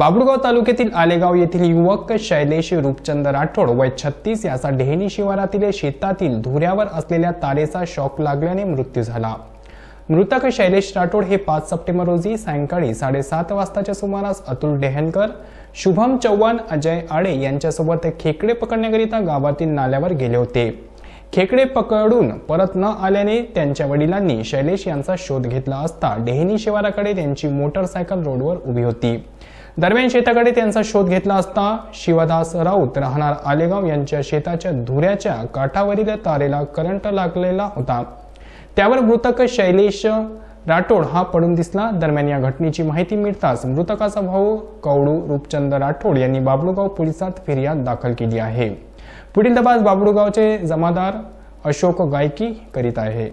बाबुळगाव तालुक्यातील आलेगाव येथील युवक शैलेश रूपचंद राठोड वय छत्तीस याचा डेहनी शिवारातील शेतातील धुऱ्यावर असलेल्या तारेचा शॉक लागल्याने मृत्यू झाला मृतक शैलेश राठोड हे पाच सप्टेंबर रोजी सायंकाळी साडेसात वाजताच्या सुमारास अतुल डेहनकर शुभम चव्हाण अजय आडे यांच्यासोबत खेकडे पकडण्याकरिता गावातील नाल्यावर गेले होते खेकडे पकडून परत न आल्याने त्यांच्या वडिलांनी शैलेश यांचा शोध घेतला असता डेहनी शिवाराकडे त्यांची मोटरसायकल रोडवर उभी होती दरम्यान शेताकडे त्यांचा शोध घेतला असता शिवदास राऊत राहणार आलेगाव यांच्या शेताच्या धुऱ्याच्या काठावरील तारेला करंट लागलेला होता त्यावर मृतक शैलेश राठोड हा पडून दिसला दरम्यान या घटनेची माहिती मिळताच मृतकाचा भाऊ कौडू रूपचंद राठोड यांनी बाबळूगाव पोलिसात फिर्याद दाखल केली आहे पुढील तपास बाबळूगावचे जमादार अशोक गायकी करीत आहे